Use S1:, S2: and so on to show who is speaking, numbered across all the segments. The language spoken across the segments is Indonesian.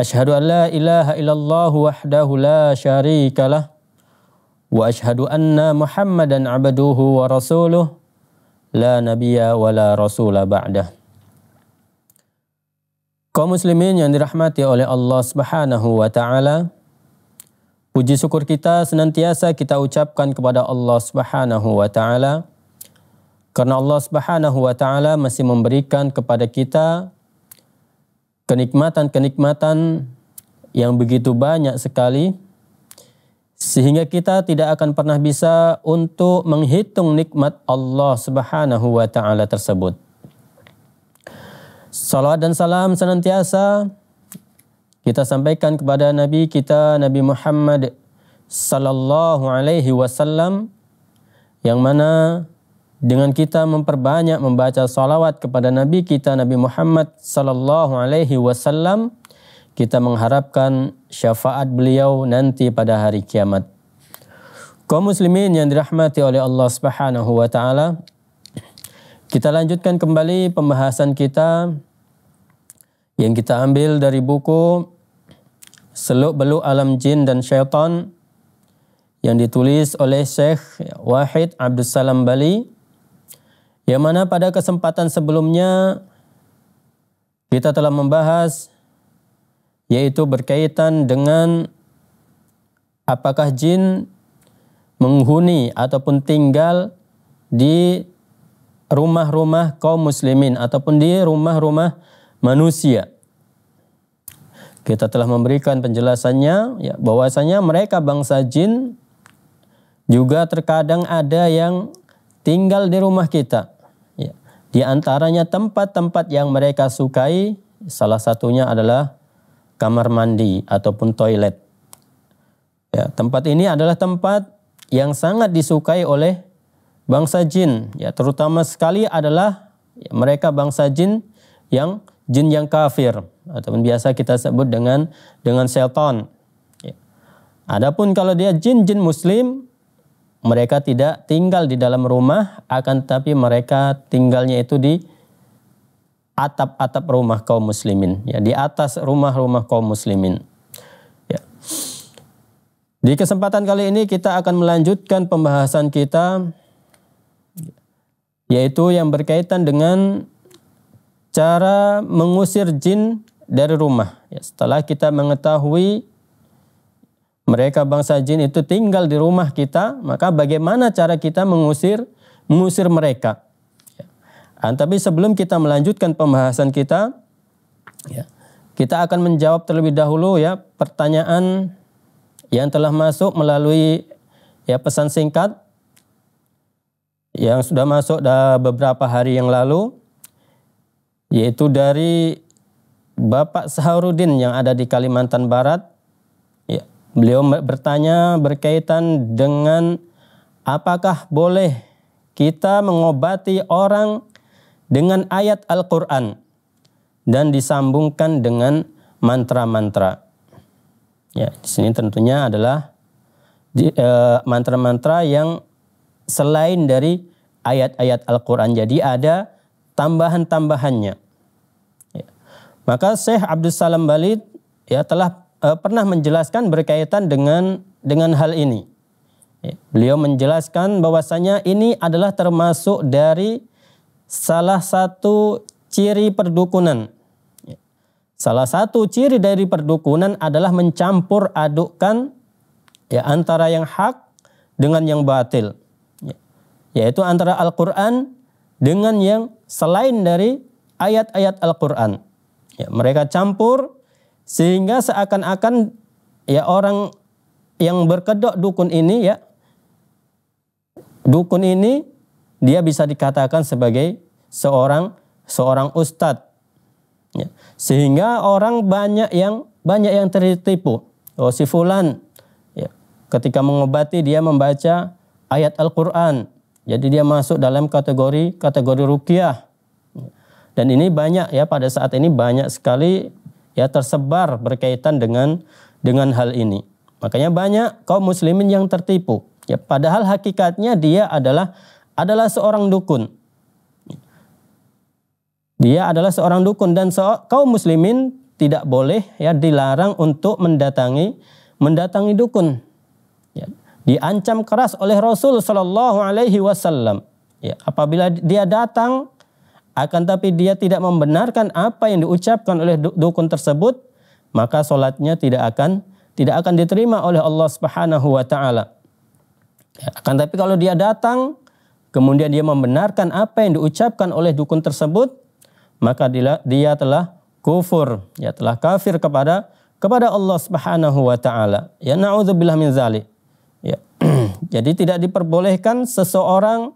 S1: Ashhadu an la ilaha illallah wahdahu la syarikalah wa ashhadu anna Muhammadan abduhu wa rasuluh la nabiyya wa la rasula ba'dah. muslimin yang dirahmati oleh Allah Subhanahu wa taala, puji syukur kita senantiasa kita ucapkan kepada Allah Subhanahu wa taala karena Allah Subhanahu wa taala masih memberikan kepada kita kenikmatan-kenikmatan yang begitu banyak sekali sehingga kita tidak akan pernah bisa untuk menghitung nikmat Allah Subhanahu wa taala tersebut. Salawat dan salam senantiasa kita sampaikan kepada nabi kita Nabi Muhammad sallallahu alaihi wasallam yang mana dengan kita memperbanyak membaca salawat kepada Nabi kita Nabi Muhammad sallallahu alaihi wasallam kita mengharapkan syafaat beliau nanti pada hari kiamat. Kaum muslimin yang dirahmati oleh Allah Subhanahu wa taala, kita lanjutkan kembali pembahasan kita yang kita ambil dari buku Seluk-beluk Alam Jin dan Syaitan yang ditulis oleh Syekh Wahid Salam Bali yang mana pada kesempatan sebelumnya kita telah membahas yaitu berkaitan dengan apakah jin menghuni ataupun tinggal di rumah-rumah kaum muslimin ataupun di rumah-rumah manusia. Kita telah memberikan penjelasannya ya bahwasanya mereka bangsa jin juga terkadang ada yang tinggal di rumah kita. Di antaranya tempat-tempat yang mereka sukai, salah satunya adalah kamar mandi ataupun toilet. Ya, tempat ini adalah tempat yang sangat disukai oleh bangsa jin, ya terutama sekali adalah mereka bangsa jin yang jin yang kafir ataupun biasa kita sebut dengan dengan setan. Ya. Adapun kalau dia jin-jin muslim, mereka tidak tinggal di dalam rumah, akan tetapi mereka tinggalnya itu di atap-atap rumah kaum muslimin, ya di atas rumah-rumah kaum muslimin. Ya. Di kesempatan kali ini kita akan melanjutkan pembahasan kita yaitu yang berkaitan dengan cara mengusir jin dari rumah. Ya, setelah kita mengetahui mereka bangsa jin itu tinggal di rumah kita, maka bagaimana cara kita mengusir mengusir mereka? Ya. Ah, tapi sebelum kita melanjutkan pembahasan kita, ya, kita akan menjawab terlebih dahulu ya pertanyaan yang telah masuk melalui ya pesan singkat yang sudah masuk dah beberapa hari yang lalu, yaitu dari Bapak Saharudin yang ada di Kalimantan Barat Beliau bertanya berkaitan dengan apakah boleh kita mengobati orang dengan ayat Al-Quran dan disambungkan dengan mantra-mantra. Ya, di sini tentunya adalah eh, mantra-mantra e, yang selain dari ayat-ayat Al-Quran. Jadi ada tambahan-tambahannya. Ya. Maka Syekh Abdul Salam Balid ya telah uh, pernah menjelaskan berkaitan dengan dengan hal ini. Ya, beliau menjelaskan bahwasanya ini adalah termasuk dari salah satu ciri perdukunan. Ya, salah satu ciri dari perdukunan adalah mencampur adukkan ya antara yang hak dengan yang batil. Ya, yaitu antara Al-Qur'an dengan yang selain dari ayat-ayat Al-Qur'an. Ya, mereka campur sehingga seakan-akan ya orang yang berkedok dukun ini ya dukun ini dia bisa dikatakan sebagai seorang seorang ustadz. Ya. Sehingga orang banyak yang banyak yang tertipu. Oh si fulan ya. ketika mengobati dia membaca ayat Al-Qur'an. Jadi dia masuk dalam kategori kategori rukiah Dan ini banyak ya pada saat ini banyak sekali ya tersebar berkaitan dengan dengan hal ini. Makanya banyak kaum muslimin yang tertipu. Ya, padahal hakikatnya dia adalah adalah seorang dukun. Dia adalah seorang dukun dan so, kaum muslimin tidak boleh ya dilarang untuk mendatangi mendatangi dukun. Ya, diancam keras oleh Rasul Shallallahu Alaihi Wasallam. Ya, apabila dia datang akan tapi dia tidak membenarkan apa yang diucapkan oleh dukun tersebut, maka solatnya tidak akan tidak akan diterima oleh Allah Subhanahu wa taala. Ya, akan tapi kalau dia datang kemudian dia membenarkan apa yang diucapkan oleh dukun tersebut, maka dia, telah kufur, ya telah kafir kepada kepada Allah Subhanahu wa taala. Ya naudzubillah min zalik. Ya. Jadi tidak diperbolehkan seseorang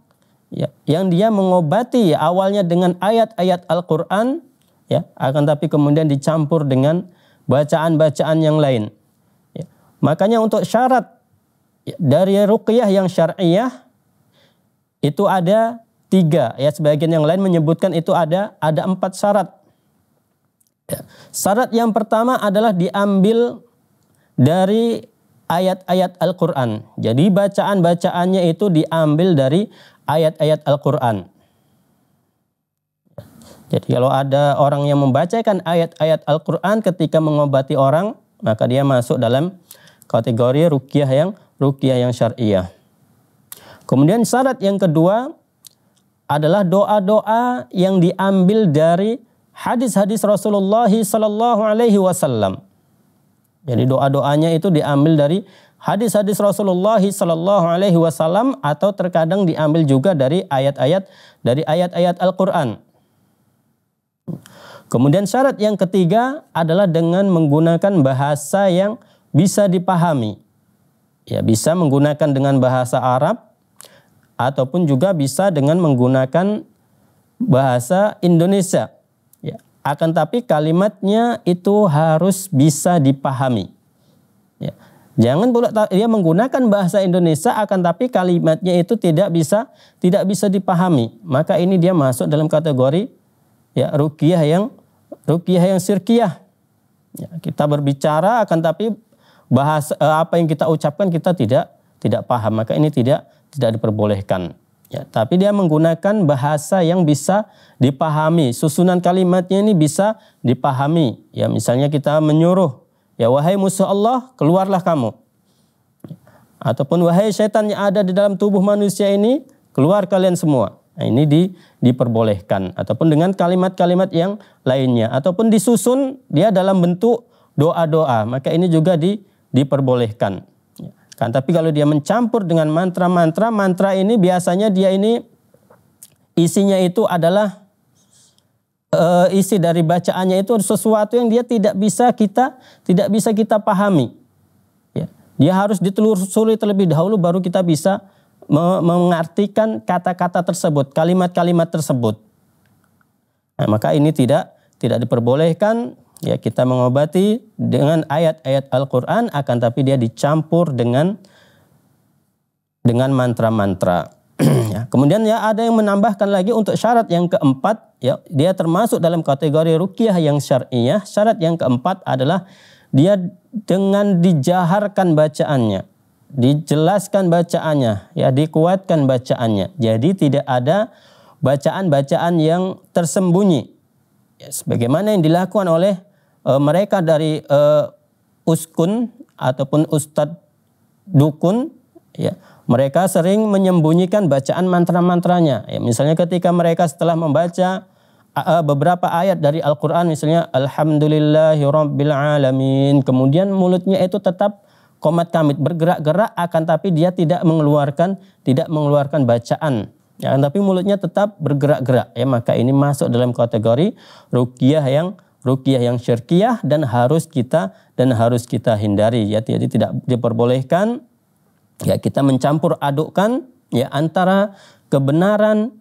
S1: ya, yang dia mengobati awalnya dengan ayat-ayat Al-Quran, ya, akan tapi kemudian dicampur dengan bacaan-bacaan yang lain. Ya. Makanya untuk syarat ya, dari ruqyah yang syariah itu ada tiga, ya sebagian yang lain menyebutkan itu ada ada empat syarat. Ya. Syarat yang pertama adalah diambil dari ayat-ayat Al-Quran. Jadi bacaan-bacaannya itu diambil dari ayat-ayat Al-Quran. Jadi kalau ada orang yang membacakan ayat-ayat Al-Quran ketika mengobati orang, maka dia masuk dalam kategori rukiah yang rukiah yang syariah. Kemudian syarat yang kedua adalah doa-doa yang diambil dari hadis-hadis Rasulullah Sallallahu Alaihi Wasallam. Jadi doa-doanya itu diambil dari hadis-hadis Rasulullah Shallallahu Alaihi Wasallam atau terkadang diambil juga dari ayat-ayat dari ayat-ayat Al-Quran. Kemudian syarat yang ketiga adalah dengan menggunakan bahasa yang bisa dipahami. Ya, bisa menggunakan dengan bahasa Arab ataupun juga bisa dengan menggunakan bahasa Indonesia. Ya, akan tapi kalimatnya itu harus bisa dipahami. Ya, Jangan pula dia menggunakan bahasa Indonesia akan tapi kalimatnya itu tidak bisa tidak bisa dipahami. Maka ini dia masuk dalam kategori ya rukiah yang rukiah yang sirkiah. Ya, kita berbicara akan tapi bahasa eh, apa yang kita ucapkan kita tidak tidak paham. Maka ini tidak tidak diperbolehkan. Ya, tapi dia menggunakan bahasa yang bisa dipahami. Susunan kalimatnya ini bisa dipahami. Ya, misalnya kita menyuruh Ya wahai musuh Allah, keluarlah kamu. Ataupun wahai syaitan yang ada di dalam tubuh manusia ini, keluar kalian semua. Nah, ini di, diperbolehkan. Ataupun dengan kalimat-kalimat yang lainnya. Ataupun disusun dia dalam bentuk doa-doa. Maka ini juga di, diperbolehkan. Kan, tapi kalau dia mencampur dengan mantra-mantra, mantra ini biasanya dia ini isinya itu adalah uh, isi dari bacaannya itu sesuatu yang dia tidak bisa kita tidak bisa kita pahami. Ya. Dia harus ditelusuri terlebih dahulu baru kita bisa me mengartikan kata-kata tersebut, kalimat-kalimat tersebut. Nah, maka ini tidak tidak diperbolehkan ya kita mengobati dengan ayat-ayat Al-Qur'an akan tapi dia dicampur dengan dengan mantra-mantra ya. Kemudian ya ada yang menambahkan lagi untuk syarat yang keempat ya dia termasuk dalam kategori rukyah yang syar'iyah. Syarat yang keempat adalah dia dengan dijaharkan bacaannya, dijelaskan bacaannya, ya dikuatkan bacaannya. Jadi tidak ada bacaan-bacaan yang tersembunyi. Ya, sebagaimana yang dilakukan oleh e, mereka dari e, uskun ataupun ustadz dukun ya mereka sering menyembunyikan bacaan mantra-mantranya. Ya, misalnya ketika mereka setelah membaca beberapa ayat dari Al-Quran misalnya Alhamdulillahirrabbilalamin. kemudian mulutnya itu tetap komat kamit bergerak-gerak akan tapi dia tidak mengeluarkan tidak mengeluarkan bacaan ya tapi mulutnya tetap bergerak-gerak ya maka ini masuk dalam kategori ruqyah yang rukiah yang syirkiah dan harus kita dan harus kita hindari ya jadi tidak diperbolehkan Ya, kita mencampur adukkan ya antara kebenaran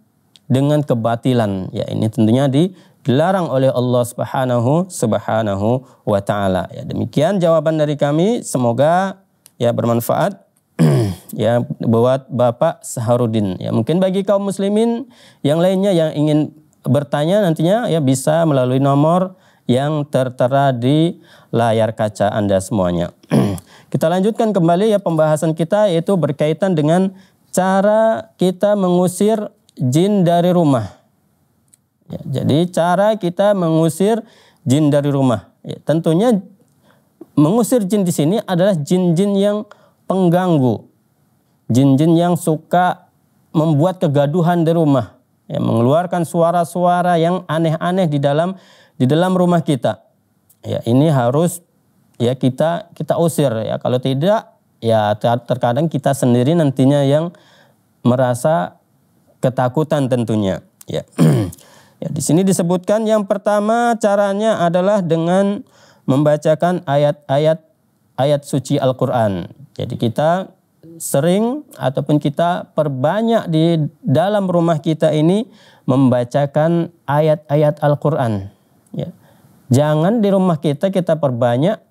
S1: dengan kebatilan. Ya, ini tentunya dilarang oleh Allah Subhanahu Subhanahu wa taala. Ya, demikian jawaban dari kami. Semoga ya bermanfaat ya buat Bapak Saharudin. Ya, mungkin bagi kaum muslimin yang lainnya yang ingin bertanya nantinya ya bisa melalui nomor yang tertera di layar kaca Anda semuanya. Kita lanjutkan kembali ya pembahasan kita yaitu berkaitan dengan cara kita mengusir jin dari rumah. Ya, jadi cara kita mengusir jin dari rumah. Ya, tentunya mengusir jin di sini adalah jin-jin yang pengganggu. Jin-jin yang suka membuat kegaduhan di rumah. Ya, mengeluarkan suara-suara yang aneh-aneh di dalam di dalam rumah kita. Ya, ini harus ya kita kita usir ya. Kalau tidak ya terkadang kita sendiri nantinya yang merasa ketakutan tentunya ya. ya di sini disebutkan yang pertama caranya adalah dengan membacakan ayat-ayat ayat suci Al-Qur'an. Jadi kita sering ataupun kita perbanyak di dalam rumah kita ini membacakan ayat-ayat Al-Qur'an ya. Jangan di rumah kita kita perbanyak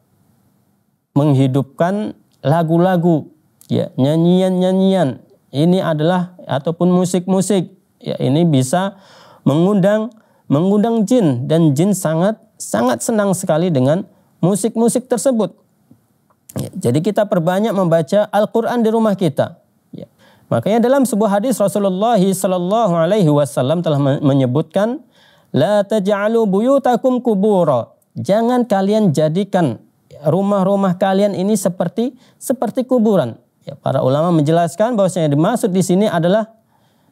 S1: menghidupkan lagu-lagu, ya, nyanyian-nyanyian. Ini adalah ataupun musik-musik. Ya, ini bisa mengundang mengundang jin dan jin sangat sangat senang sekali dengan musik-musik tersebut. Ya, jadi kita perbanyak membaca Al-Quran di rumah kita. Ya. Makanya dalam sebuah hadis Rasulullah Sallallahu Alaihi Wasallam telah menyebutkan, La buyutakum kubura. Jangan kalian jadikan rumah-rumah kalian ini seperti seperti kuburan. Ya, para ulama menjelaskan bahwa bahwasanya dimaksud di sini adalah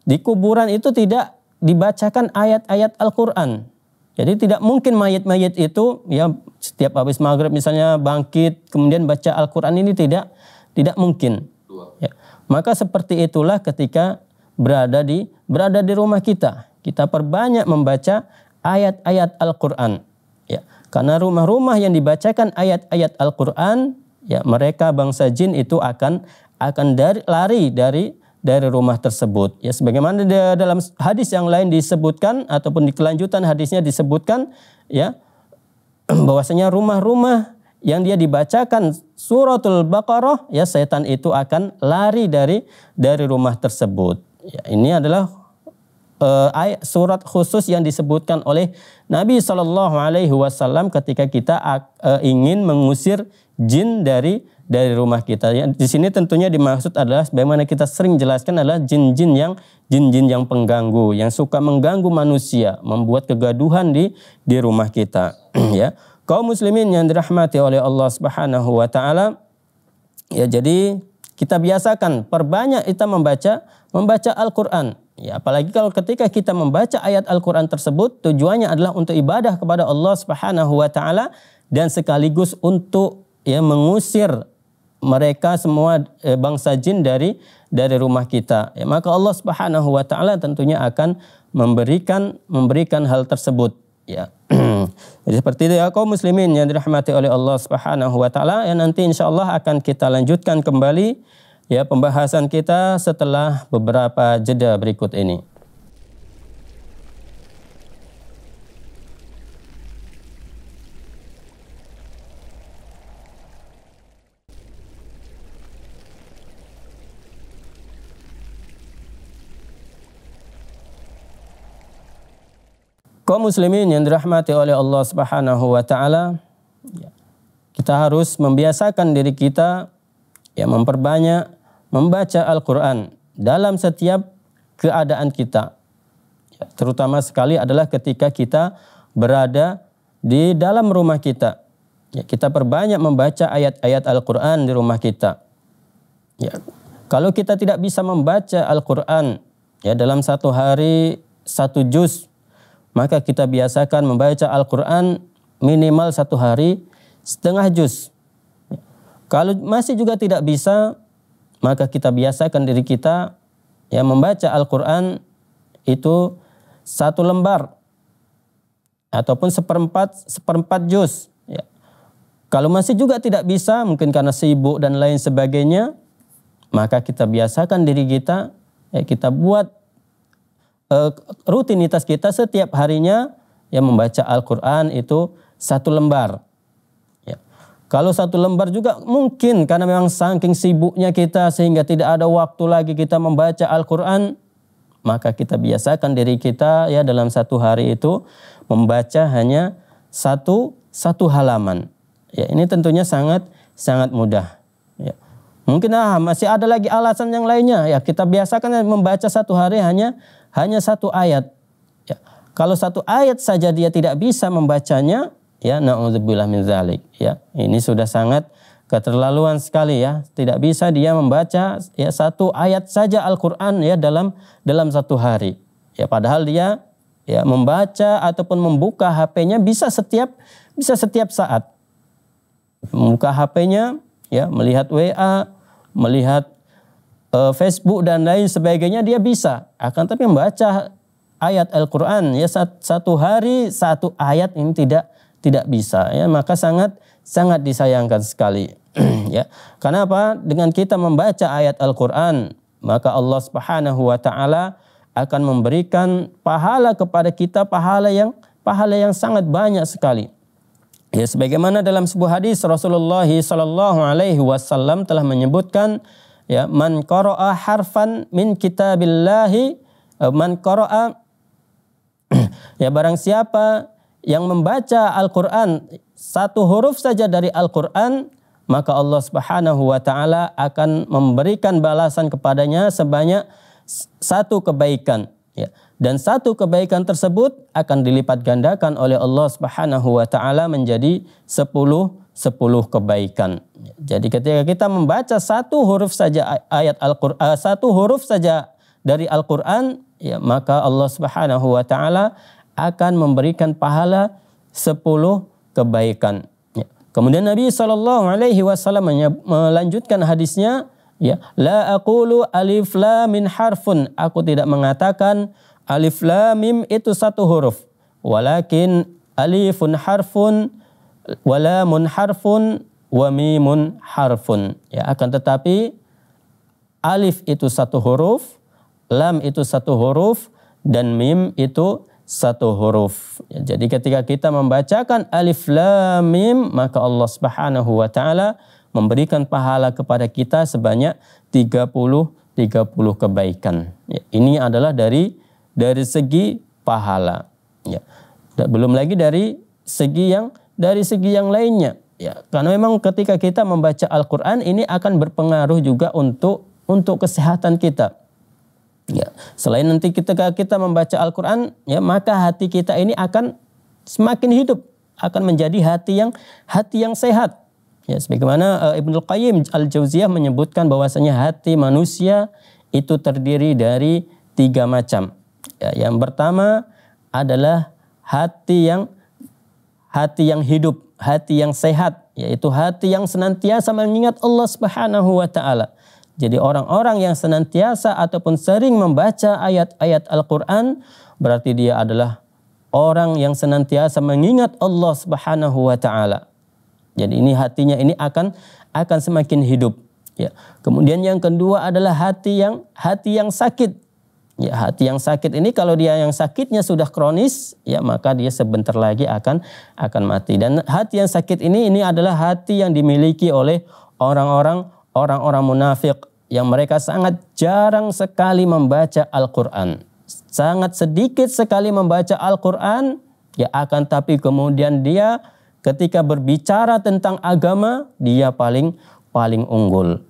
S1: di kuburan itu tidak dibacakan ayat-ayat Al-Qur'an. Jadi tidak mungkin mayat-mayat itu ya setiap habis maghrib misalnya bangkit kemudian baca Al-Qur'an ini tidak tidak mungkin. Ya. Maka seperti itulah ketika berada di berada di rumah kita, kita perbanyak membaca ayat-ayat Al-Qur'an. Ya karena rumah-rumah yang dibacakan ayat-ayat Al-Qur'an, ya mereka bangsa jin itu akan akan dari, lari dari dari rumah tersebut. Ya sebagaimana dalam hadis yang lain disebutkan ataupun di kelanjutan hadisnya disebutkan ya bahwasanya rumah-rumah yang dia dibacakan suratul Baqarah ya setan itu akan lari dari dari rumah tersebut. Ya, ini adalah Eh, ayat surat khusus yang disebutkan oleh Nabi Shallallahu Alaihi Wasallam ketika kita eh, ingin mengusir jin dari dari rumah kita. Ya, di sini tentunya dimaksud adalah bagaimana kita sering jelaskan adalah jin-jin yang jin-jin yang pengganggu, yang suka mengganggu manusia, membuat kegaduhan di di rumah kita, ya. Kaum muslimin yang dirahmati oleh Allah Subhanahu wa taala. Ya, jadi kita biasakan perbanyak kita membaca membaca Al-Qur'an. Ya, apalagi kalau ketika kita membaca ayat Al-Qur'an tersebut tujuannya adalah untuk ibadah kepada Allah Subhanahu wa taala dan sekaligus untuk ya mengusir mereka semua eh, bangsa jin dari dari rumah kita. Ya, maka Allah Subhanahu wa taala tentunya akan memberikan memberikan hal tersebut ya. Jadi hmm. seperti itu ya kaum muslimin yang dirahmati oleh Allah Subhanahu wa taala yang nanti insyaallah akan kita lanjutkan kembali ya pembahasan kita setelah beberapa jeda berikut ini. Kaum muslimin yang dirahmati oleh Allah Subhanahu wa taala, kita harus membiasakan diri kita ya memperbanyak membaca Al-Qur'an dalam setiap keadaan kita. Terutama sekali adalah ketika kita berada di dalam rumah kita. Ya, kita perbanyak membaca ayat-ayat Al-Qur'an di rumah kita. Ya, kalau kita tidak bisa membaca Al-Qur'an ya dalam satu hari satu juz maka kita biasakan membaca Al-Quran minimal satu hari setengah juz. Kalau masih juga tidak bisa, maka kita biasakan diri kita yang membaca Al-Quran itu satu lembar ataupun seperempat seperempat juz. Ya. Kalau masih juga tidak bisa, mungkin karena sibuk dan lain sebagainya, maka kita biasakan diri kita, ya kita buat Eh, rutinitas kita setiap harinya yang membaca Al-Quran itu satu lembar. Ya. Kalau satu lembar juga mungkin karena memang saking sibuknya kita sehingga tidak ada waktu lagi kita membaca Al-Quran, maka kita biasakan diri kita ya dalam satu hari itu membaca hanya satu satu halaman. Ya, ini tentunya sangat sangat mudah. Ya. Mungkin ah, masih ada lagi alasan yang lainnya. Ya kita biasakan membaca satu hari hanya hanya satu ayat. Ya. Kalau satu ayat saja dia tidak bisa membacanya, ya naudzubillah min zalik. Ya, ini sudah sangat keterlaluan sekali ya. Tidak bisa dia membaca ya satu ayat saja Al-Qur'an ya dalam dalam satu hari. Ya padahal dia ya membaca ataupun membuka HP-nya bisa setiap bisa setiap saat. Membuka HP-nya ya melihat WA, melihat Eh, Facebook dan lain sebagainya dia bisa. Akan tapi membaca ayat Al-Qur'an ya satu hari satu ayat ini tidak tidak bisa ya maka sangat sangat disayangkan sekali ya. Karena apa? Dengan kita membaca ayat Al-Qur'an, maka Allah Subhanahu wa taala akan memberikan pahala kepada kita pahala yang pahala yang sangat banyak sekali. Ya, sebagaimana dalam sebuah hadis Rasulullah sallallahu alaihi wasallam telah menyebutkan ya man qara'a harfan min kitabillahi e, man qara'a ya barang siapa yang membaca Al-Qur'an satu huruf saja dari Al-Qur'an maka Allah Subhanahu wa taala akan memberikan balasan kepadanya sebanyak satu kebaikan ya dan satu kebaikan tersebut akan dilipat gandakan oleh Allah Subhanahu wa taala menjadi sepuluh sepuluh kebaikan. Jadi ketika kita membaca satu huruf saja ayat Al-Qur'an, eh, satu huruf saja dari Al-Qur'an, ya maka Allah Subhanahu wa taala akan memberikan pahala sepuluh kebaikan. Ya. Kemudian Nabi Shallallahu alaihi wasallam melanjutkan hadisnya, ya, la aqulu alif lam min harfun. Aku tidak mengatakan alif lam mim itu satu huruf, walakin alifun harfun wala harfun wa mimun harfun. Ya, akan tetapi alif itu satu huruf, lam itu satu huruf, dan mim itu satu huruf. Ya, jadi ketika kita membacakan alif lam mim, maka Allah Subhanahu wa taala memberikan pahala kepada kita sebanyak 30 30 kebaikan. Ya, ini adalah dari dari segi pahala. Ya. Belum lagi dari segi yang dari segi yang lainnya. Ya, karena memang ketika kita membaca Al-Qur'an ini akan berpengaruh juga untuk untuk kesehatan kita. Ya, selain nanti kita kita membaca Al-Qur'an, ya maka hati kita ini akan semakin hidup, akan menjadi hati yang hati yang sehat. Ya, sebagaimana uh, eh, Ibnu Qayyim Al-Jauziyah menyebutkan bahwasanya hati manusia itu terdiri dari tiga macam. Ya, yang pertama adalah hati yang hati yang hidup, hati yang sehat, yaitu hati yang senantiasa mengingat Allah Subhanahu wa taala. Jadi orang-orang yang senantiasa ataupun sering membaca ayat-ayat Al-Qur'an berarti dia adalah orang yang senantiasa mengingat Allah Subhanahu wa taala. Jadi ini hatinya ini akan akan semakin hidup. Ya. Kemudian yang kedua adalah hati yang hati yang sakit Ya, hati yang sakit ini kalau dia yang sakitnya sudah kronis, ya maka dia sebentar lagi akan akan mati. Dan hati yang sakit ini ini adalah hati yang dimiliki oleh orang-orang orang-orang munafik yang mereka sangat jarang sekali membaca Al-Qur'an. Sangat sedikit sekali membaca Al-Qur'an, ya akan tapi kemudian dia ketika berbicara tentang agama, dia paling paling unggul.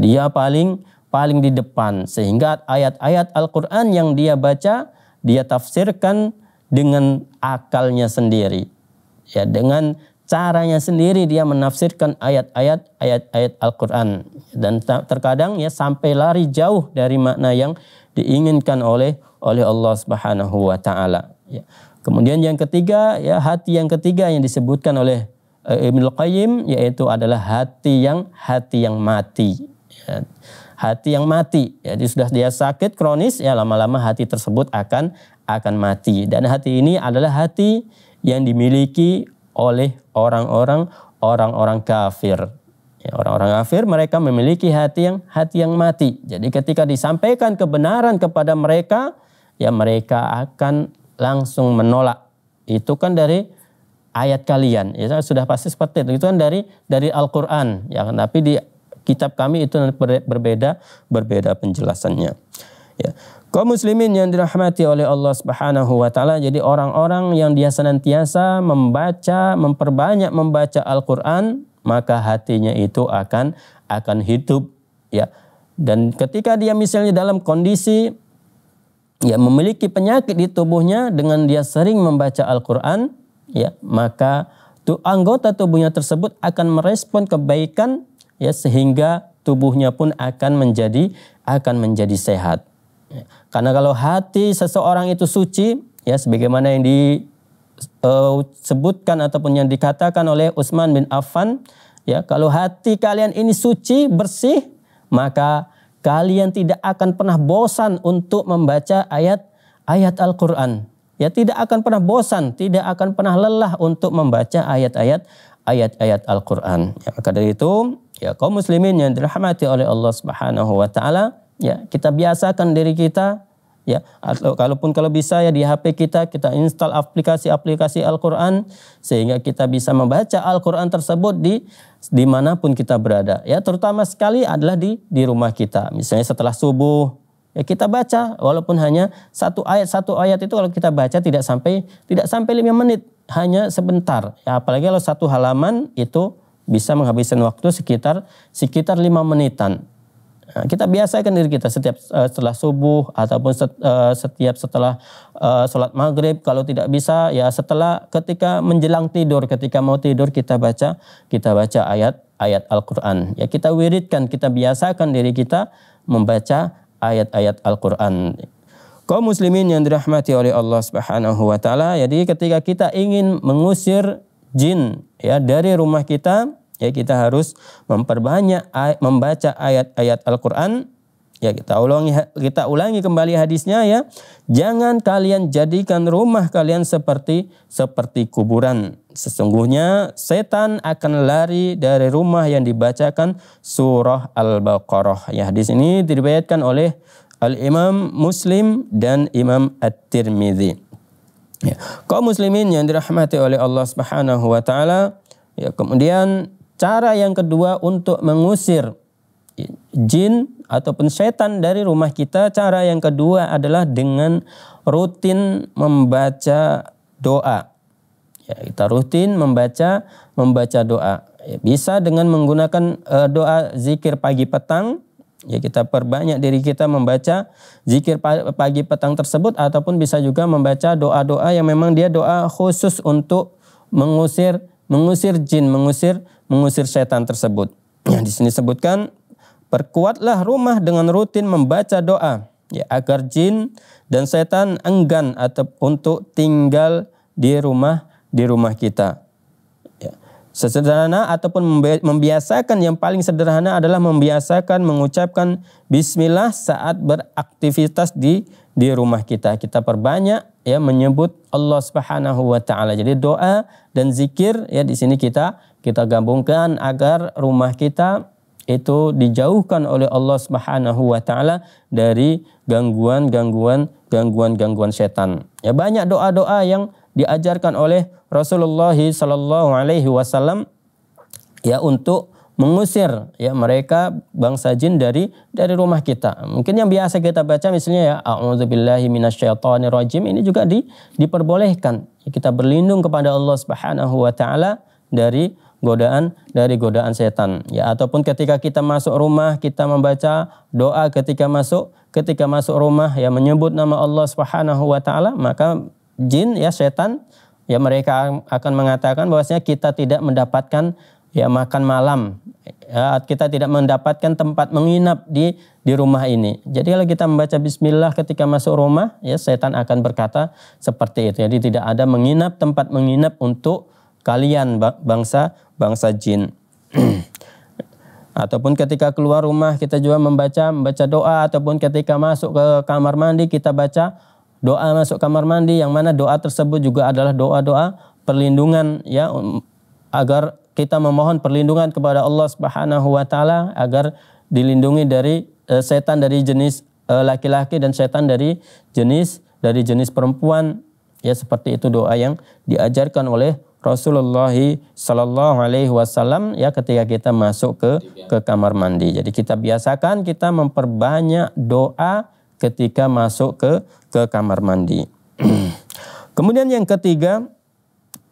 S1: Dia paling paling di depan sehingga ayat-ayat Al-Qur'an yang dia baca dia tafsirkan dengan akalnya sendiri. Ya, dengan caranya sendiri dia menafsirkan ayat-ayat ayat-ayat Al-Qur'an dan terkadang ya sampai lari jauh dari makna yang diinginkan oleh oleh Allah Subhanahu wa taala ya. Kemudian yang ketiga ya hati yang ketiga yang disebutkan oleh Ibn eh, Ibnu Qayyim yaitu adalah hati yang hati yang mati. Ya hati yang mati. Jadi sudah dia sakit kronis ya lama-lama hati tersebut akan akan mati. Dan hati ini adalah hati yang dimiliki oleh orang-orang orang-orang kafir. Ya, orang-orang kafir mereka memiliki hati yang hati yang mati. Jadi ketika disampaikan kebenaran kepada mereka, ya mereka akan langsung menolak. Itu kan dari ayat kalian. Ya sudah pasti seperti itu. Itu kan dari dari Al-Qur'an. Ya, tapi di kitab kami itu berbeda berbeda penjelasannya. Ya. Kaum muslimin yang dirahmati oleh Allah Subhanahu wa taala jadi orang-orang yang dia senantiasa membaca, memperbanyak membaca Al-Qur'an, maka hatinya itu akan akan hidup ya. Dan ketika dia misalnya dalam kondisi ya memiliki penyakit di tubuhnya dengan dia sering membaca Al-Qur'an, ya, maka tuh anggota tubuhnya tersebut akan merespon kebaikan ya sehingga tubuhnya pun akan menjadi akan menjadi sehat. Ya, karena kalau hati seseorang itu suci, ya sebagaimana yang disebutkan eh, ataupun yang dikatakan oleh Utsman bin Affan, ya kalau hati kalian ini suci, bersih, maka kalian tidak akan pernah bosan untuk membaca ayat ayat Al-Qur'an. Ya tidak akan pernah bosan, tidak akan pernah lelah untuk membaca ayat-ayat ayat-ayat Al-Qur'an. Ya, maka dari itu ya kaum muslimin yang dirahmati oleh Allah Subhanahu wa taala ya kita biasakan diri kita ya atau kalaupun kalau bisa ya di HP kita kita install aplikasi-aplikasi Al-Qur'an sehingga kita bisa membaca Al-Qur'an tersebut di dimanapun kita berada ya terutama sekali adalah di di rumah kita misalnya setelah subuh ya kita baca walaupun hanya satu ayat satu ayat itu kalau kita baca tidak sampai tidak sampai lima menit hanya sebentar ya apalagi kalau satu halaman itu bisa menghabiskan waktu sekitar sekitar lima menitan. Nah, kita biasakan diri kita setiap uh, setelah subuh ataupun set, uh, setiap setelah uh, sholat maghrib kalau tidak bisa ya setelah ketika menjelang tidur ketika mau tidur kita baca kita baca ayat ayat Al-Quran ya kita wiridkan kita biasakan diri kita membaca ayat-ayat Al-Quran kaum muslimin yang dirahmati oleh Allah Subhanahu wa taala. Jadi ketika kita ingin mengusir jin ya dari rumah kita ya kita harus memperbanyak membaca ayat-ayat Al-Qur'an ya kita ulangi kita ulangi kembali hadisnya ya jangan kalian jadikan rumah kalian seperti seperti kuburan sesungguhnya setan akan lari dari rumah yang dibacakan surah Al-Baqarah ya hadis ini diriwayatkan oleh Al-Imam Muslim dan Imam At-Tirmidzi Ya. Kaum muslimin yang dirahmati oleh Allah Subhanahu wa taala, ya kemudian cara yang kedua untuk mengusir jin ataupun setan dari rumah kita, cara yang kedua adalah dengan rutin membaca doa. Ya, kita rutin membaca membaca doa. Ya, bisa dengan menggunakan uh, doa zikir pagi petang Ya kita perbanyak diri kita membaca zikir pagi petang tersebut ataupun bisa juga membaca doa-doa yang memang dia doa khusus untuk mengusir mengusir jin, mengusir mengusir setan tersebut. Ya, di sini sebutkan perkuatlah rumah dengan rutin membaca doa ya agar jin dan setan enggan atau untuk tinggal di rumah di rumah kita. Sesederhana ataupun membiasakan yang paling sederhana adalah membiasakan mengucapkan bismillah saat beraktivitas di di rumah kita. Kita perbanyak ya menyebut Allah Subhanahu wa taala. Jadi doa dan zikir ya di sini kita kita gabungkan agar rumah kita itu dijauhkan oleh Allah Subhanahu wa taala dari gangguan-gangguan gangguan-gangguan setan. Ya banyak doa-doa yang diajarkan oleh Rasulullah Shallallahu Alaihi Wasallam ya untuk mengusir ya mereka bangsa jin dari dari rumah kita. Mungkin yang biasa kita baca misalnya ya a'udzubillahi minasyaitonirrajim ini juga di, diperbolehkan. Kita berlindung kepada Allah Subhanahu wa taala dari godaan dari godaan setan. Ya ataupun ketika kita masuk rumah kita membaca doa ketika masuk ketika masuk rumah ya menyebut nama Allah Subhanahu wa taala maka jin ya setan ya mereka akan mengatakan bahwasanya kita tidak mendapatkan ya makan malam ya, kita tidak mendapatkan tempat menginap di di rumah ini. Jadi kalau kita membaca bismillah ketika masuk rumah ya setan akan berkata seperti itu. Jadi tidak ada menginap tempat menginap untuk kalian bangsa bangsa jin. ataupun ketika keluar rumah kita juga membaca membaca doa ataupun ketika masuk ke kamar mandi kita baca doa masuk kamar mandi yang mana doa tersebut juga adalah doa-doa perlindungan ya um, agar kita memohon perlindungan kepada Allah Subhanahu wa taala agar dilindungi dari e, setan dari jenis eh, laki-laki dan setan dari jenis dari jenis perempuan ya seperti itu doa yang diajarkan oleh Rasulullah Shallallahu Alaihi Wasallam ya ketika kita masuk ke ke kamar mandi. Jadi kita biasakan kita memperbanyak doa ketika masuk ke ke kamar mandi. Kemudian yang ketiga,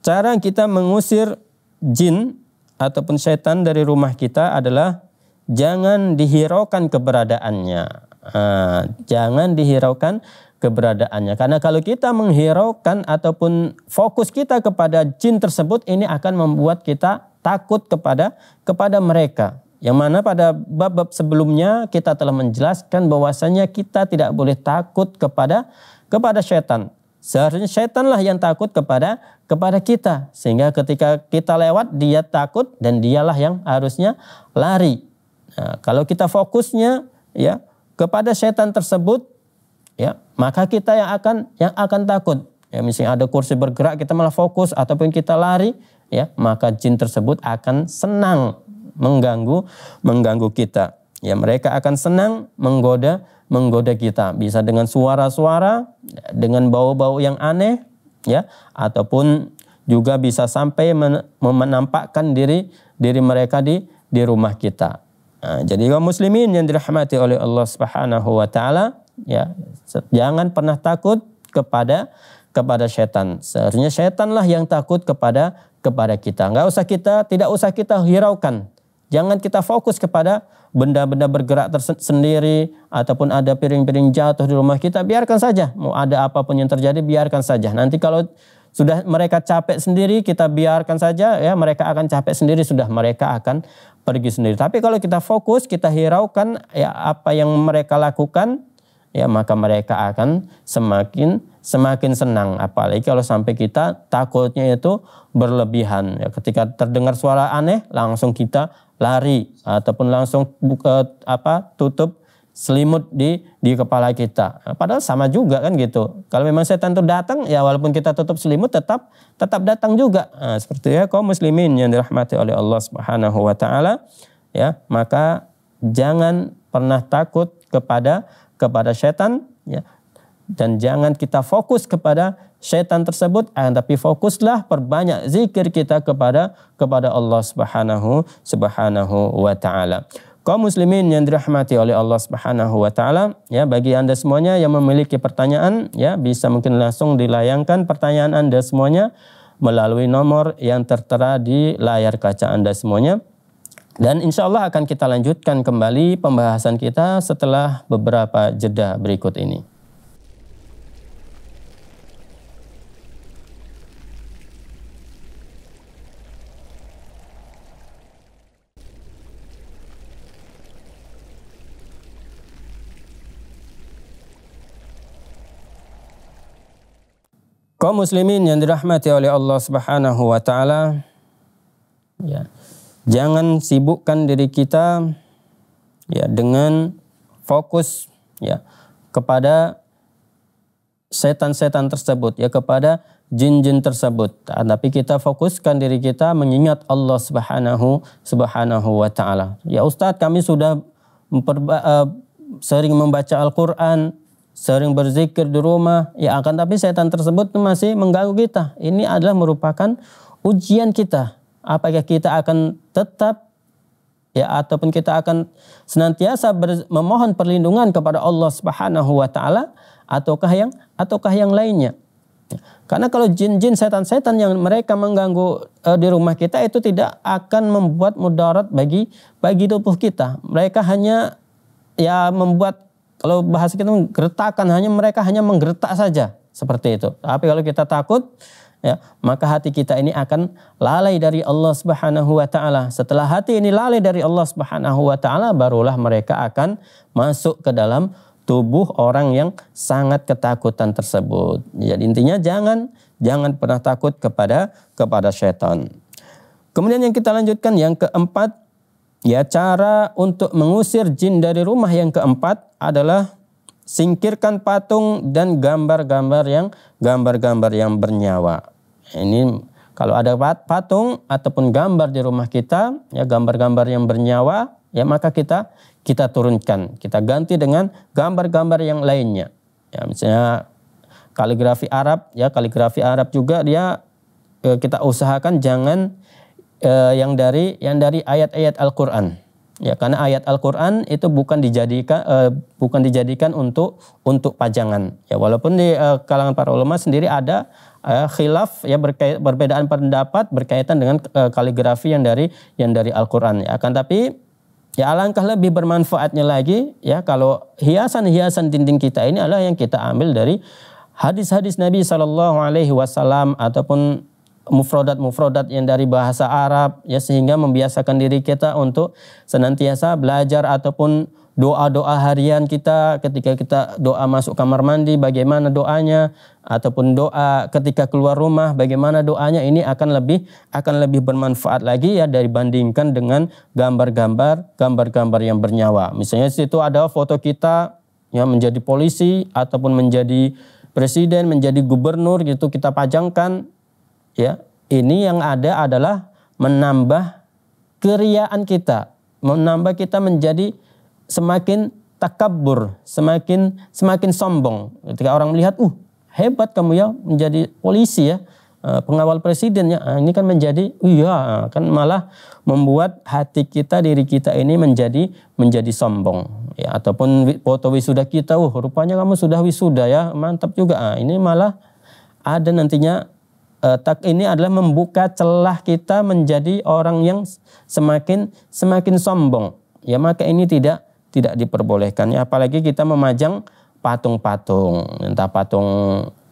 S1: cara kita mengusir jin ataupun setan dari rumah kita adalah jangan dihiraukan keberadaannya. Nah, jangan dihiraukan keberadaannya. Karena kalau kita menghiraukan ataupun fokus kita kepada jin tersebut ini akan membuat kita takut kepada kepada mereka. Yang mana pada bab-bab sebelumnya kita telah menjelaskan bahwasanya kita tidak boleh takut kepada kepada setan. Seharusnya setanlah yang takut kepada kepada kita sehingga ketika kita lewat dia takut dan dialah yang harusnya lari. Nah, kalau kita fokusnya ya kepada setan tersebut ya maka kita yang akan yang akan takut. Ya misalnya ada kursi bergerak kita malah fokus ataupun kita lari ya maka jin tersebut akan senang mengganggu mengganggu kita. Ya, mereka akan senang menggoda menggoda kita, bisa dengan suara-suara, dengan bau-bau yang aneh, ya, ataupun juga bisa sampai men menampakkan diri diri mereka di di rumah kita. Nah, jadi kaum muslimin yang dirahmati oleh Allah Subhanahu wa taala, ya, jangan pernah takut kepada kepada setan. Seharusnya setanlah yang takut kepada kepada kita. Enggak usah kita, tidak usah kita hiraukan Jangan kita fokus kepada benda-benda bergerak tersendiri ataupun ada piring-piring jatuh di rumah kita. Biarkan saja. Mau ada apapun yang terjadi biarkan saja. Nanti kalau sudah mereka capek sendiri kita biarkan saja ya mereka akan capek sendiri sudah mereka akan pergi sendiri. Tapi kalau kita fokus, kita hiraukan ya apa yang mereka lakukan ya maka mereka akan semakin semakin senang apalagi kalau sampai kita takutnya itu berlebihan ya ketika terdengar suara aneh langsung kita lari ataupun langsung buka apa tutup selimut di di kepala kita nah, padahal sama juga kan gitu kalau memang setan itu datang ya walaupun kita tutup selimut tetap tetap datang juga nah, seperti ya kaum muslimin yang dirahmati oleh Allah Subhanahu wa taala ya maka jangan pernah takut kepada kepada setan ya. Dan jangan kita fokus kepada setan tersebut, eh, tapi fokuslah perbanyak zikir kita kepada kepada Allah Subhanahu Subhanahu wa taala. Kaum muslimin yang dirahmati oleh Allah Subhanahu wa taala, ya bagi Anda semuanya yang memiliki pertanyaan, ya bisa mungkin langsung dilayangkan pertanyaan Anda semuanya melalui nomor yang tertera di layar kaca Anda semuanya. Dan insya Allah akan kita lanjutkan kembali pembahasan kita setelah beberapa jeda berikut ini. Kaum muslimin yang dirahmati oleh Allah Subhanahu wa taala. Ya jangan sibukkan diri kita ya dengan fokus ya kepada setan-setan tersebut ya kepada jin-jin tersebut nah, tapi kita fokuskan diri kita mengingat Allah Subhanahu Subhanahu wa taala ya Ustadz kami sudah memperba, uh, sering membaca Al-Qur'an sering berzikir di rumah ya akan tapi setan tersebut masih mengganggu kita ini adalah merupakan ujian kita apakah kita akan tetap ya ataupun kita akan senantiasa ber, memohon perlindungan kepada Allah Subhanahu wa taala ataukah yang ataukah yang lainnya. Ya, karena kalau jin-jin setan-setan yang mereka mengganggu e, di rumah kita itu tidak akan membuat mudarat bagi bagi tubuh kita. Mereka hanya ya membuat kalau bahasa kita gertakan hanya mereka hanya menggertak saja seperti itu. Tapi kalau kita takut ya, maka hati kita ini akan lalai dari Allah Subhanahu wa taala. Setelah hati ini lalai dari Allah Subhanahu wa taala, barulah mereka akan masuk ke dalam tubuh orang yang sangat ketakutan tersebut. Jadi intinya jangan jangan pernah takut kepada kepada setan. Kemudian yang kita lanjutkan yang keempat ya cara untuk mengusir jin dari rumah yang keempat adalah singkirkan patung dan gambar-gambar yang gambar-gambar yang bernyawa. Ini kalau ada patung ataupun gambar di rumah kita, ya gambar-gambar yang bernyawa, ya maka kita kita turunkan, kita ganti dengan gambar-gambar yang lainnya. Ya misalnya kaligrafi Arab, ya kaligrafi Arab juga dia e, kita usahakan jangan eh, yang dari yang dari ayat-ayat Al-Qur'an. Ya karena ayat Al-Qur'an itu bukan dijadikan eh, bukan dijadikan untuk untuk pajangan. Ya walaupun di eh, kalangan para ulama sendiri ada uh, khilaf ya berkait, perbedaan pendapat berkaitan dengan uh, kaligrafi yang dari yang dari Al-Qur'an ya. Akan tapi ya alangkah lebih bermanfaatnya lagi ya kalau hiasan-hiasan dinding kita ini adalah yang kita ambil dari hadis-hadis Nabi Shallallahu alaihi wasallam ataupun mufrodat-mufrodat yang dari bahasa Arab ya sehingga membiasakan diri kita untuk senantiasa belajar ataupun doa-doa harian kita ketika kita doa masuk kamar mandi bagaimana doanya ataupun doa ketika keluar rumah bagaimana doanya ini akan lebih akan lebih bermanfaat lagi ya dari bandingkan dengan gambar-gambar gambar-gambar yang bernyawa misalnya situ ada foto kita yang menjadi polisi ataupun menjadi presiden menjadi gubernur gitu kita pajangkan ya ini yang ada adalah menambah keriaan kita menambah kita menjadi semakin takabur, semakin semakin sombong. Ketika orang melihat, uh hebat kamu ya menjadi polisi ya, eh, pengawal presiden ya. Ah, ini kan menjadi, iya ah, kan malah membuat hati kita, diri kita ini menjadi menjadi sombong. Ya, ataupun foto wisuda kita, uh rupanya kamu sudah wisuda ya, mantap juga. Ah, ini malah ada nantinya eh, tak ini adalah membuka celah kita menjadi orang yang semakin semakin sombong. Ya maka ini tidak tidak diperbolehkannya apalagi kita memajang patung-patung entah patung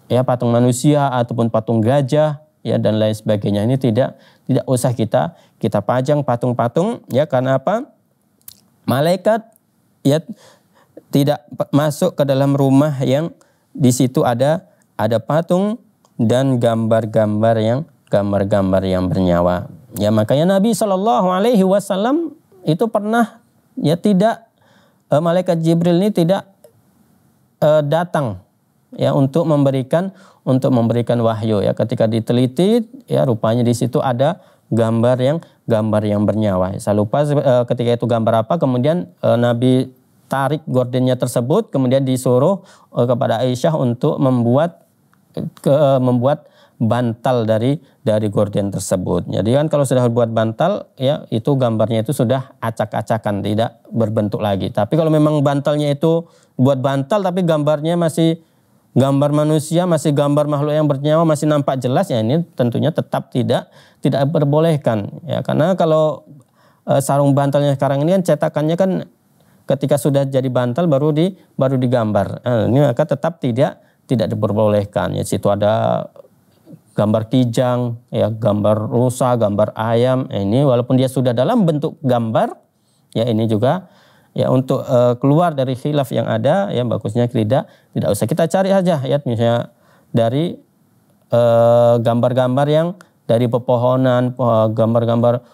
S1: ya patung manusia ataupun patung gajah ya dan lain sebagainya ini tidak tidak usah kita kita pajang patung-patung ya karena apa malaikat ya tidak masuk ke dalam rumah yang di situ ada ada patung dan gambar-gambar yang gambar-gambar yang bernyawa ya makanya Nabi Shallallahu Alaihi Wasallam itu pernah ya tidak Eh, malaikat Jibril ini tidak uh, datang ya untuk memberikan untuk memberikan wahyu ya ketika diteliti ya rupanya di situ ada gambar yang gambar yang bernyawa. Saya lupa uh, ketika itu gambar apa kemudian uh, Nabi tarik gordennya tersebut kemudian disuruh uh, kepada Aisyah untuk membuat ke, membuat bantal dari dari gorden tersebut. Jadi kan kalau sudah buat bantal ya itu gambarnya itu sudah acak-acakan tidak berbentuk lagi. Tapi kalau memang bantalnya itu buat bantal tapi gambarnya masih gambar manusia, masih gambar makhluk yang bernyawa masih nampak jelas ya ini tentunya tetap tidak tidak diperbolehkan ya karena kalau e, sarung bantalnya sekarang ini kan cetakannya kan ketika sudah jadi bantal baru di baru digambar. Nah, ini maka tetap tidak tidak diperbolehkan. Ya situ ada gambar kijang, ya gambar rusa, gambar ayam. Nah, ini walaupun dia sudah dalam bentuk gambar, ya ini juga ya untuk uh, keluar dari khilaf yang ada, ya bagusnya tidak tidak usah kita cari aja ya misalnya dari eh, gambar-gambar uh, yang dari pepohonan, gambar-gambar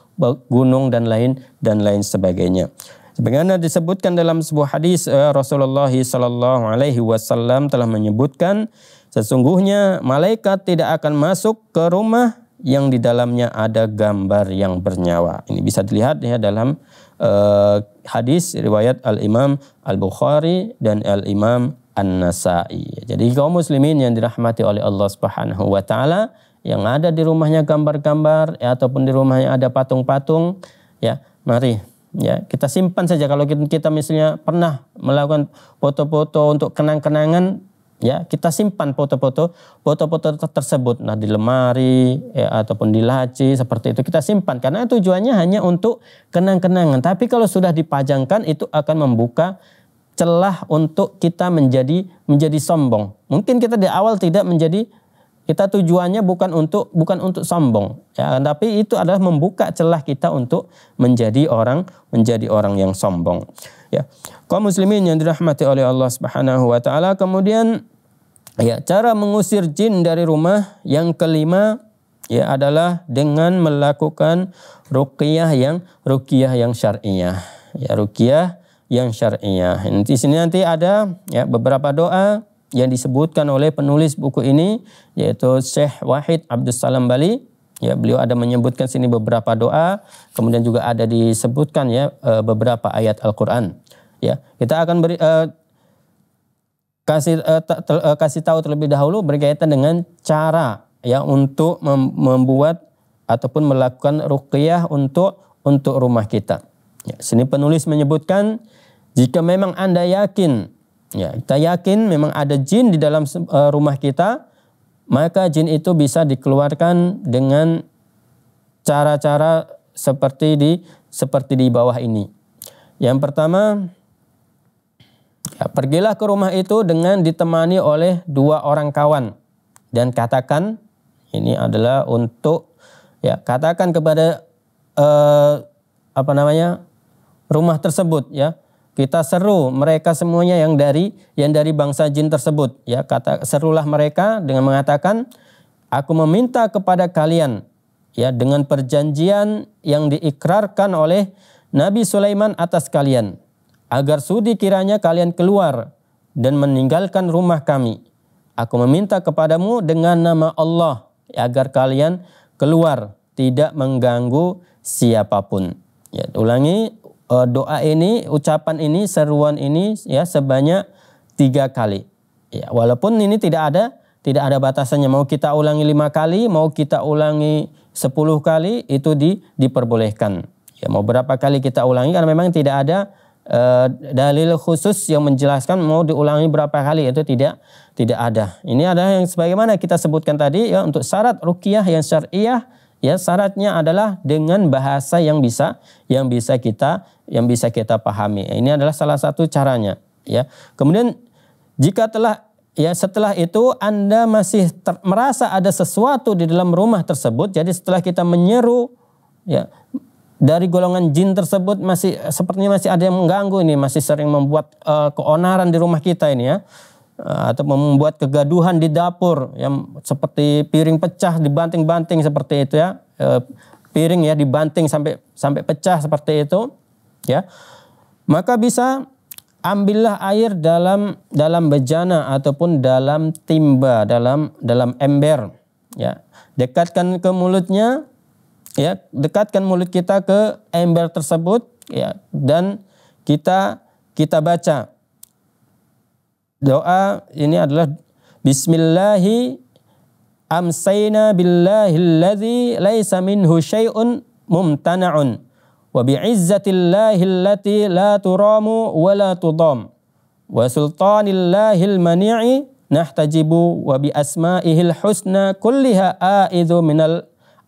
S1: gunung dan lain dan lain sebagainya. Sebagaimana disebutkan dalam sebuah hadis eh, Rasulullah Sallallahu Alaihi Wasallam telah menyebutkan Sesungguhnya malaikat tidak akan masuk ke rumah yang di dalamnya ada gambar yang bernyawa. Ini bisa dilihat ya dalam uh, hadis riwayat Al-Imam Al-Bukhari dan Al-Imam An-Nasai. Jadi kaum muslimin yang dirahmati oleh Allah Subhanahu wa taala yang ada di rumahnya gambar-gambar ya, ataupun di rumahnya ada patung-patung ya, mari ya kita simpan saja kalau kita, kita misalnya pernah melakukan foto-foto untuk kenang-kenangan ya kita simpan foto-foto foto-foto tersebut nah di lemari ya, ataupun di laci seperti itu kita simpan karena tujuannya hanya untuk kenang-kenangan tapi kalau sudah dipajangkan itu akan membuka celah untuk kita menjadi menjadi sombong mungkin kita di awal tidak menjadi kita tujuannya bukan untuk bukan untuk sombong ya tapi itu adalah membuka celah kita untuk menjadi orang menjadi orang yang sombong ya kaum muslimin yang dirahmati oleh Allah Subhanahu wa taala kemudian Ya, cara mengusir jin dari rumah yang kelima ya adalah dengan melakukan ruqyah yang ruqyah yang syar'iyah. Ya, ruqyah yang syar'iyah. Nanti sini nanti ada ya beberapa doa yang disebutkan oleh penulis buku ini yaitu Syekh Wahid Abdul Salam Bali. Ya, beliau ada menyebutkan sini beberapa doa, kemudian juga ada disebutkan ya eh, beberapa ayat Al-Qur'an. Ya, kita akan beri uh, kasih uh, uh, kasih tahu terlebih dahulu berkaitan dengan cara ya untuk mem membuat ataupun melakukan ruqyah untuk untuk rumah kita. Ya, sini penulis menyebutkan jika memang Anda yakin ya kita yakin memang ada jin di dalam uh, rumah kita maka jin itu bisa dikeluarkan dengan cara-cara seperti di seperti di bawah ini. Yang pertama Ya, pergilah ke rumah itu dengan ditemani oleh dua orang kawan dan katakan ini adalah untuk ya katakan kepada eh, apa namanya rumah tersebut ya kita seru mereka semuanya yang dari yang dari bangsa jin tersebut ya kata serulah mereka dengan mengatakan aku meminta kepada kalian ya dengan perjanjian yang diikrarkan oleh Nabi Sulaiman atas kalian agar sudi kiranya kalian keluar dan meninggalkan rumah kami. Aku meminta kepadamu dengan nama Allah agar kalian keluar tidak mengganggu siapapun. Ya, ulangi eh, doa ini, ucapan ini, seruan ini ya sebanyak tiga kali. Ya, walaupun ini tidak ada tidak ada batasannya. Mau kita ulangi lima kali, mau kita ulangi sepuluh kali itu di, diperbolehkan. Ya, mau berapa kali kita ulangi karena memang tidak ada e, dalil khusus yang menjelaskan mau diulangi berapa kali itu tidak tidak ada. Ini adalah yang sebagaimana kita sebutkan tadi ya untuk syarat ruqyah yang syariah ya syaratnya adalah dengan bahasa yang bisa yang bisa kita yang bisa kita pahami. Ini adalah salah satu caranya ya. Kemudian jika telah ya setelah itu Anda masih merasa ada sesuatu di dalam rumah tersebut, jadi setelah kita menyeru ya dari golongan jin tersebut masih sepertinya masih ada yang mengganggu ini, masih sering membuat uh, keonaran di rumah kita ini ya. Eh, atau membuat kegaduhan di dapur yang seperti piring pecah dibanting-banting seperti itu ya. Uh, piring ya dibanting sampai sampai pecah seperti itu ya. Maka bisa ambillah air dalam dalam bejana ataupun dalam timba, dalam dalam ember ya. Dekatkan ke mulutnya ya dekatkan mulut kita ke ember tersebut ya dan kita kita baca doa ini adalah bismillahi amsayna billahi alladhi laisa minhu syai'un mumtana'un wa bi'izzatillahi allati la turamu wa la tudam wa sultanillahil mani'i nahtajibu wa bi asma'ihil husna kulliha a'idhu minal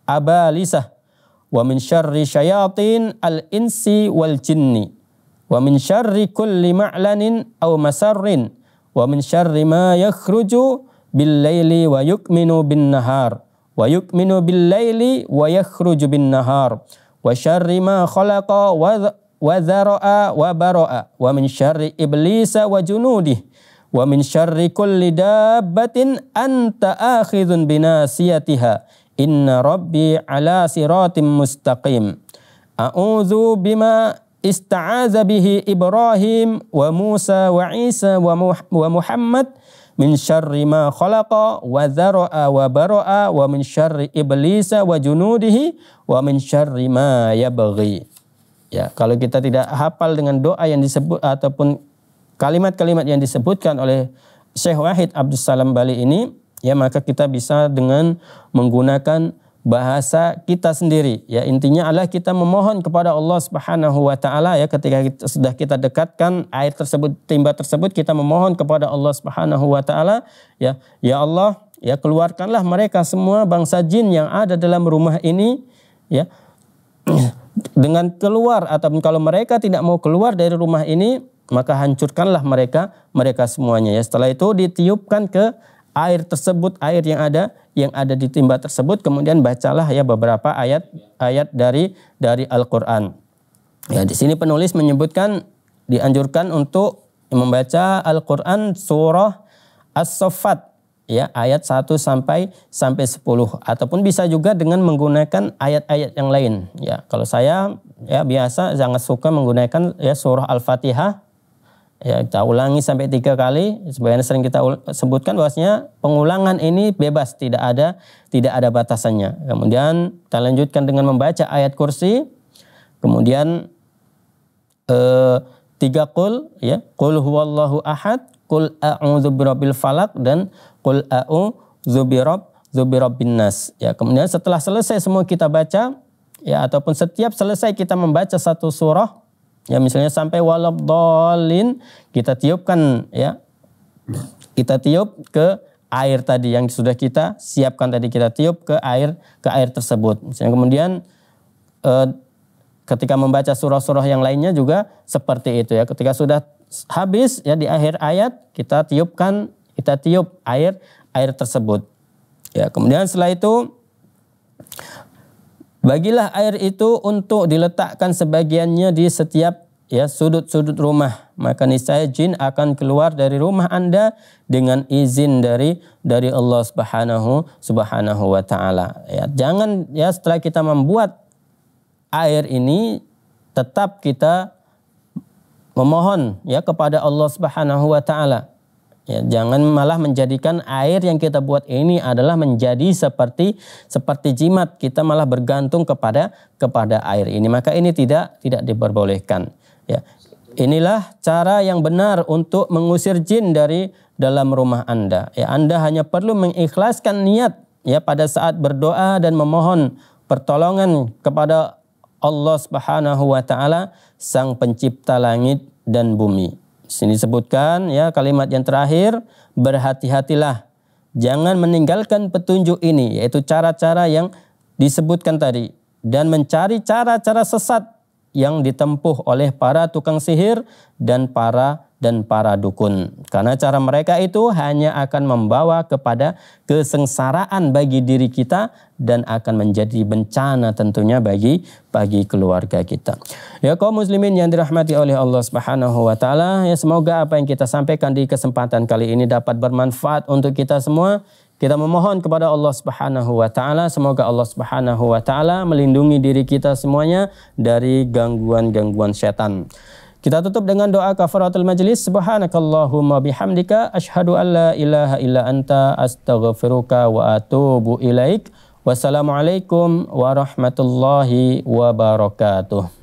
S1: abalisah ومن شر شياطين الإنس والجن ومن شر كل معلن أو مسر ومن شر ما يخرج بالليل ويكمن بالنهار ويكمن بالليل ويخرج بالنهار وشر ما خلق وذرأ وبرأ ومن شر إبليس وجنوده ومن شر كل دابة أنت آخذ بناسيتها Inna Rabbi ala siratim mustaqim. A'udhu bima ista'aza bihi Ibrahim wa Musa wa Isa wa, Muh wa Muhammad min syarri ma khalaqa wa dhara'a wa bara'a wa min syarri iblisa wa junudihi wa min syarri ma yabghi. Ya, kalau kita tidak hafal dengan doa yang disebut ataupun kalimat-kalimat yang disebutkan oleh Syekh Wahid Abdus Salam Bali ini ya maka kita bisa dengan menggunakan bahasa kita sendiri ya intinya adalah kita memohon kepada Allah Subhanahu wa taala ya ketika kita, sudah kita dekatkan air tersebut timba tersebut kita memohon kepada Allah Subhanahu wa taala ya ya Allah ya keluarkanlah mereka semua bangsa jin yang ada dalam rumah ini ya dengan keluar ataupun kalau mereka tidak mau keluar dari rumah ini maka hancurkanlah mereka mereka semuanya ya setelah itu ditiupkan ke air tersebut, air yang ada yang ada di timba tersebut kemudian bacalah ya beberapa ayat ayat dari dari Al-Qur'an. Ya, di sini penulis menyebutkan dianjurkan untuk membaca Al-Qur'an surah As-Saffat ya ayat 1 sampai sampai 10 ataupun bisa juga dengan menggunakan ayat-ayat yang lain ya. Kalau saya ya biasa sangat suka menggunakan ya surah Al-Fatihah ya kita ulangi sampai tiga kali Sebagian sering kita sebutkan bahwasanya pengulangan ini bebas tidak ada tidak ada batasannya kemudian kita lanjutkan dengan membaca ayat kursi kemudian eh, tiga kul ya kul huwallahu ahad kul a'udzu birabbil falak dan kul a'udzu birab zubirabbin nas ya kemudian setelah selesai semua kita baca ya ataupun setiap selesai kita membaca satu surah Ya misalnya sampai walab dolin kita tiupkan ya. Kita tiup ke air tadi yang sudah kita siapkan tadi kita tiup ke air ke air tersebut. Misalnya kemudian e, ketika membaca surah-surah yang lainnya juga seperti itu ya. Ketika sudah habis ya di akhir ayat kita tiupkan kita tiup air air tersebut. Ya, kemudian setelah itu Bagilah air itu untuk diletakkan sebagiannya di setiap ya sudut-sudut rumah. Maka niscaya jin akan keluar dari rumah Anda dengan izin dari dari Allah Subhanahu Subhanahu wa taala. Ya, jangan ya setelah kita membuat air ini tetap kita memohon ya kepada Allah Subhanahu wa taala. Ya, jangan malah menjadikan air yang kita buat ini adalah menjadi seperti seperti jimat kita malah bergantung kepada kepada air ini. Maka ini tidak tidak diperbolehkan. Ya. Inilah cara yang benar untuk mengusir jin dari dalam rumah Anda. Ya, anda hanya perlu mengikhlaskan niat ya pada saat berdoa dan memohon pertolongan kepada Allah Subhanahu wa taala sang pencipta langit dan bumi sini disebutkan ya kalimat yang terakhir berhati-hatilah jangan meninggalkan petunjuk ini yaitu cara-cara yang disebutkan tadi dan mencari cara-cara sesat yang ditempuh oleh para tukang sihir dan para dan para dukun. Karena cara mereka itu hanya akan membawa kepada kesengsaraan bagi diri kita dan akan menjadi bencana tentunya bagi bagi keluarga kita. Ya kaum muslimin yang dirahmati oleh Allah Subhanahu wa taala, ya semoga apa yang kita sampaikan di kesempatan kali ini dapat bermanfaat untuk kita semua. Kita memohon kepada Allah Subhanahu wa taala semoga Allah Subhanahu wa taala melindungi diri kita semuanya dari gangguan-gangguan setan. Kita tutup dengan doa kafaratul majlis. Subhanakallahumma bihamdika ashhadu an la ilaha illa anta astaghfiruka wa atubu ilaik. Wassalamualaikum warahmatullahi wabarakatuh.